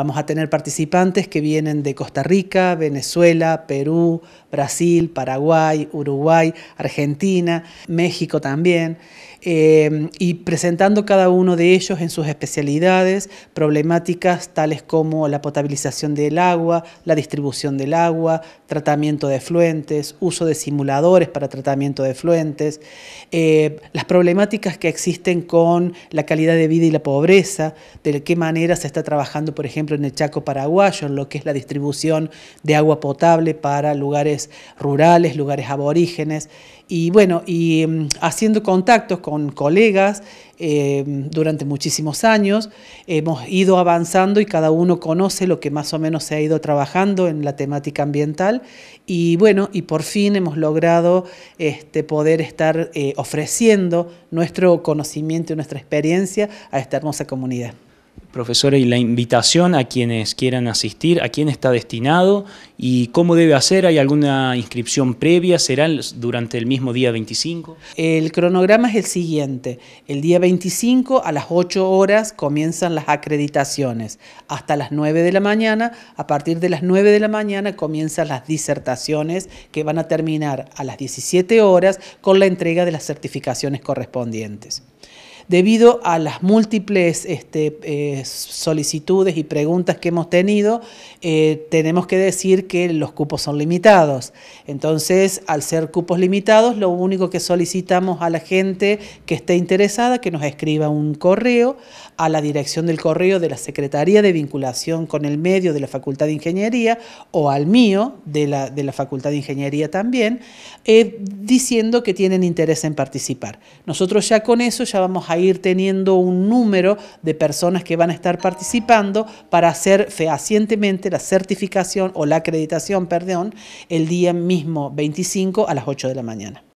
Vamos a tener participantes que vienen de Costa Rica, Venezuela, Perú, Brasil, Paraguay, Uruguay, Argentina, México también, eh, y presentando cada uno de ellos en sus especialidades problemáticas tales como la potabilización del agua, la distribución del agua, tratamiento de fluentes, uso de simuladores para tratamiento de fluentes, eh, las problemáticas que existen con la calidad de vida y la pobreza, de qué manera se está trabajando, por ejemplo, en el Chaco paraguayo, en lo que es la distribución de agua potable para lugares rurales, lugares aborígenes, y bueno, y mm, haciendo contactos con colegas eh, durante muchísimos años, hemos ido avanzando y cada uno conoce lo que más o menos se ha ido trabajando en la temática ambiental y bueno, y por fin hemos logrado este, poder estar eh, ofreciendo nuestro conocimiento y nuestra experiencia a esta hermosa comunidad. Profesora, y la invitación a quienes quieran asistir, a quién está destinado y cómo debe hacer, ¿hay alguna inscripción previa? ¿Será durante el mismo día 25? El cronograma es el siguiente. El día 25 a las 8 horas comienzan las acreditaciones. Hasta las 9 de la mañana, a partir de las 9 de la mañana comienzan las disertaciones que van a terminar a las 17 horas con la entrega de las certificaciones correspondientes debido a las múltiples este, eh, solicitudes y preguntas que hemos tenido, eh, tenemos que decir que los cupos son limitados. Entonces, al ser cupos limitados, lo único que solicitamos a la gente que esté interesada, que nos escriba un correo a la dirección del correo de la Secretaría de Vinculación con el Medio de la Facultad de Ingeniería o al mío de la, Facultad de Ingeniería también, eh, diciendo que tienen interés en participar. Nosotros ya con eso ya vamos a ir teniendo un número de personas que van a estar participando para hacer fehacientemente la certificación o la acreditación, perdón, el día mismo 25 a las 8 de la mañana.